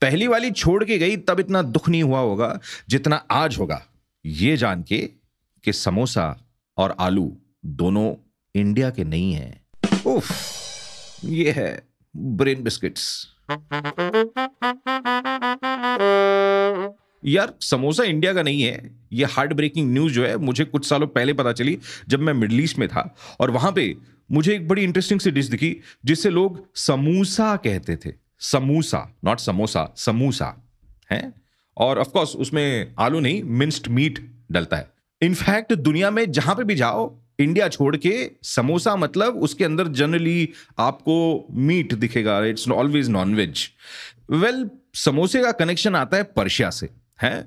पहली वाली छोड़ के गई तब इतना दुख नहीं हुआ होगा जितना आज होगा ये जान के कि समोसा और आलू दोनों इंडिया के नहीं हैं उफ ये है ब्रेन बिस्किट्स यार समोसा इंडिया का नहीं है ये हार्ट ब्रेकिंग न्यूज़ जो है मुझे कुछ सालों पहले पता चली जब मैं मिडल ईस्ट में था और वहां पे मुझे एक बड़ी इंटरेस्टिंग सी डिश दिखी जिसे लोग समोसा कहते थे समोसा नॉट समोसा समोसा है और ऑफ कोर्स उसमें आलू नहीं मिंस्ड मीट डलता है इनफैक्ट दुनिया में जहां पे भी जाओ इंडिया छोड़ के समोसा मतलब उसके अंदर जनरली आपको मीट दिखेगा it's always non veg well समोसे का कनेक्शन आता है पर्शिया से है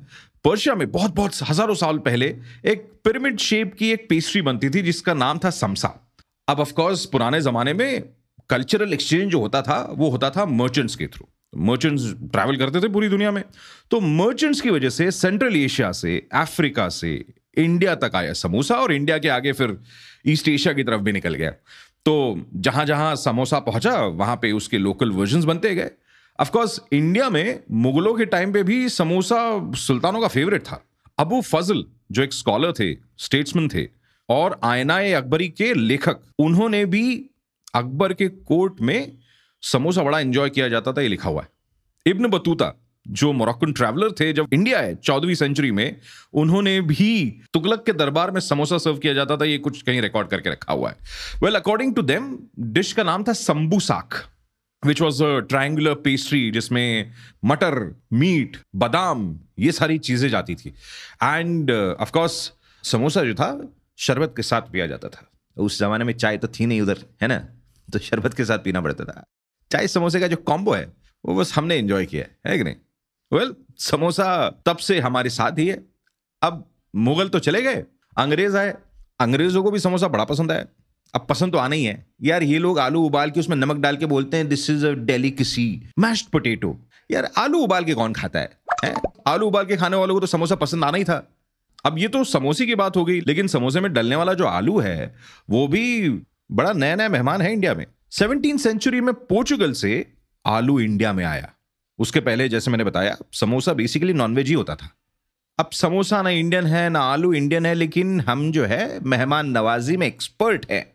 पर्शिया में बहुत बहुत हजारों साल पहले एक पिरामिड शेप की एक पेस्ट्री बनती थी जिसका नाम था समसा अब ऑफ कोर्स पुराने जमाने में कल्चरल एक्सचेंज जो होता था वो होता था मर्चेंट्स के थ्रू मर्चेंट्स ट्रैवल करते थे पूरी दुनिया में तो मर्चेंट्स की वजह से सेंट्रल एशिया से अफ्रीका से इंडिया तक आया समोसा और इंडिया के आगे फिर ईस्ट एशिया की तरफ भी निकल गया तो जहाँ जहाँ समोसा पहुँचा वहाँ पे उसके लोकल वर्जन्स बनते गए अफकोर्स इंडिया में मुगलों के टाइम पे भी समोसा सुल्तानों का फेवरेट था अबू फजल जो एक स्कॉलर थे स्टेट्समैन थे और आयनाए अकबरी के लेखक उन्होंने भी अकबर के कोर्ट में समोसा बड़ा एंजॉय किया जाता था ये लिखा हुआ है इब्न बतूता जो मोरक्कन ट्रैवलर थे जब इंडिया है चौदहवीं सेंचुरी में उन्होंने भी तुगलक के दरबार में समोसा सर्व किया जाता था ये कुछ कहीं रिकॉर्ड करके रखा हुआ है well according to them dish का नाम था संबू साख which was a triangular pastry जिसमें मटर मीट बादाम ये सारी चीजें जाती थी एंड ऑफकोर्स uh, समोसा जो था शरबत के साथ पिया जाता था उस जमाने में चाय तो थी नहीं उधर है ना तो शरबत के साथ पीना पड़ता था चाय समोसे का जो कॉम्बो है वो बस हमने एंजॉय किया है, है कि नहीं वेल well, समोसा तब से हमारे साथ ही है अब मुगल तो चले गए अंग्रेज आए अंग्रेजों को भी समोसा बड़ा पसंद आया अब पसंद तो आना ही है यार ये लोग आलू उबाल के उसमें नमक डाल के बोलते हैं this is a delicacy mashed potato यार आलू उबाल के कौन खाता है, है? आलू उबाल के खाने वालों को तो समोसा पसंद आना ही था अब ये तो समोसे की बात हो गई लेकिन समोसे में डलने वाला जो आलू है वो भी बड़ा नया नया मेहमान है इंडिया में सेवनटीन सेंचुरी में पोर्चुगल से आलू इंडिया में आया उसके पहले जैसे मैंने बताया समोसा बेसिकली नॉनवेज ही होता था अब समोसा ना इंडियन है ना आलू इंडियन है लेकिन हम जो है मेहमान नवाजी में एक्सपर्ट हैं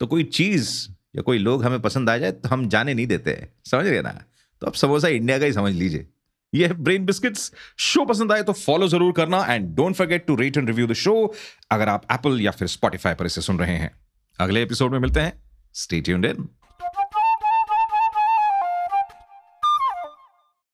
तो कोई चीज़ या कोई लोग हमें पसंद आ जाए तो हम जाने नहीं देते समझ गए ना तो अब समोसा इंडिया का ही समझ लीजिए यह ब्रेन बिस्किट्स शो पसंद आए तो फॉलो जरूर करना and don't forget to rate and review the show अगर आप एप्पल या फिर स्पॉटिफाई पर इसे सुन रहे हैं अगले एपिसोड में मिलते हैं स्टेट ट्यून्ड